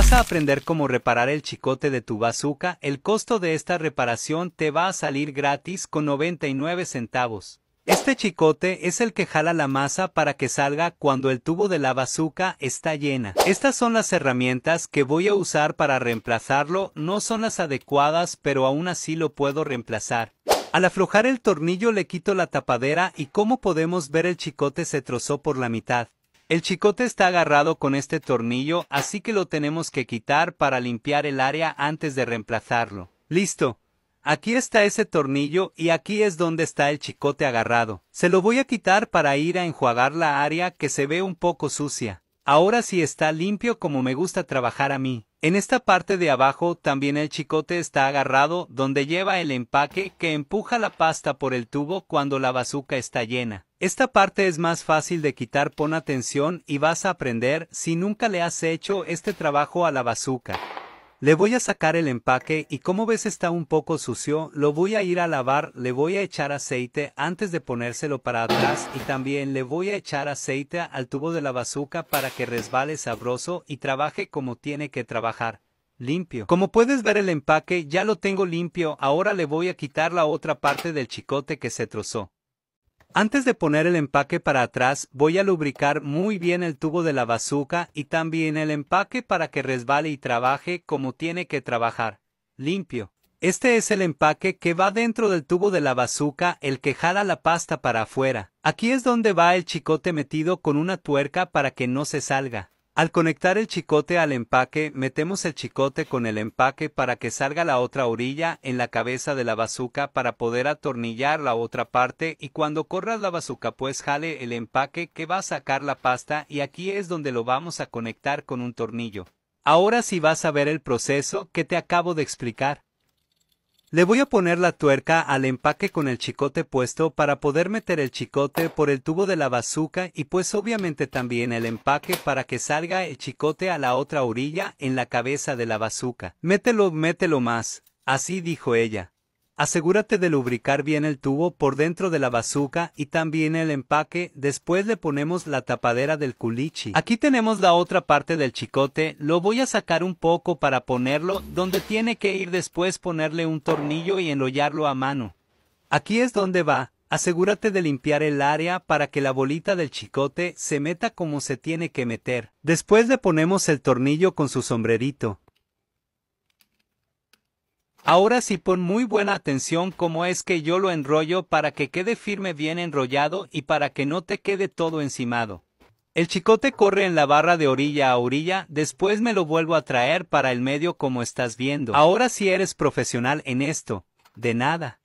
Vas a aprender cómo reparar el chicote de tu bazooka. El costo de esta reparación te va a salir gratis con 99 centavos. Este chicote es el que jala la masa para que salga cuando el tubo de la bazooka está llena. Estas son las herramientas que voy a usar para reemplazarlo. No son las adecuadas, pero aún así lo puedo reemplazar. Al aflojar el tornillo le quito la tapadera y como podemos ver el chicote se trozó por la mitad. El chicote está agarrado con este tornillo, así que lo tenemos que quitar para limpiar el área antes de reemplazarlo. Listo. Aquí está ese tornillo y aquí es donde está el chicote agarrado. Se lo voy a quitar para ir a enjuagar la área que se ve un poco sucia. Ahora sí está limpio como me gusta trabajar a mí. En esta parte de abajo también el chicote está agarrado donde lleva el empaque que empuja la pasta por el tubo cuando la bazuca está llena. Esta parte es más fácil de quitar, pon atención y vas a aprender si nunca le has hecho este trabajo a la bazuca. Le voy a sacar el empaque y como ves está un poco sucio, lo voy a ir a lavar, le voy a echar aceite antes de ponérselo para atrás y también le voy a echar aceite al tubo de la bazuca para que resbale sabroso y trabaje como tiene que trabajar limpio. Como puedes ver el empaque ya lo tengo limpio, ahora le voy a quitar la otra parte del chicote que se trozó. Antes de poner el empaque para atrás voy a lubricar muy bien el tubo de la bazuca y también el empaque para que resbale y trabaje como tiene que trabajar, limpio. Este es el empaque que va dentro del tubo de la bazuca el que jala la pasta para afuera. Aquí es donde va el chicote metido con una tuerca para que no se salga. Al conectar el chicote al empaque, metemos el chicote con el empaque para que salga la otra orilla en la cabeza de la bazuca para poder atornillar la otra parte y cuando corras la bazuca pues jale el empaque que va a sacar la pasta y aquí es donde lo vamos a conectar con un tornillo. Ahora sí vas a ver el proceso que te acabo de explicar. Le voy a poner la tuerca al empaque con el chicote puesto para poder meter el chicote por el tubo de la bazuca y pues obviamente también el empaque para que salga el chicote a la otra orilla en la cabeza de la bazuca. Mételo, mételo más. Así dijo ella. Asegúrate de lubricar bien el tubo por dentro de la bazuca y también el empaque, después le ponemos la tapadera del culichi. Aquí tenemos la otra parte del chicote, lo voy a sacar un poco para ponerlo, donde tiene que ir después ponerle un tornillo y enrollarlo a mano. Aquí es donde va, asegúrate de limpiar el área para que la bolita del chicote se meta como se tiene que meter. Después le ponemos el tornillo con su sombrerito. Ahora sí pon muy buena atención cómo es que yo lo enrollo para que quede firme bien enrollado y para que no te quede todo encimado. El chicote corre en la barra de orilla a orilla, después me lo vuelvo a traer para el medio como estás viendo. Ahora sí eres profesional en esto. De nada.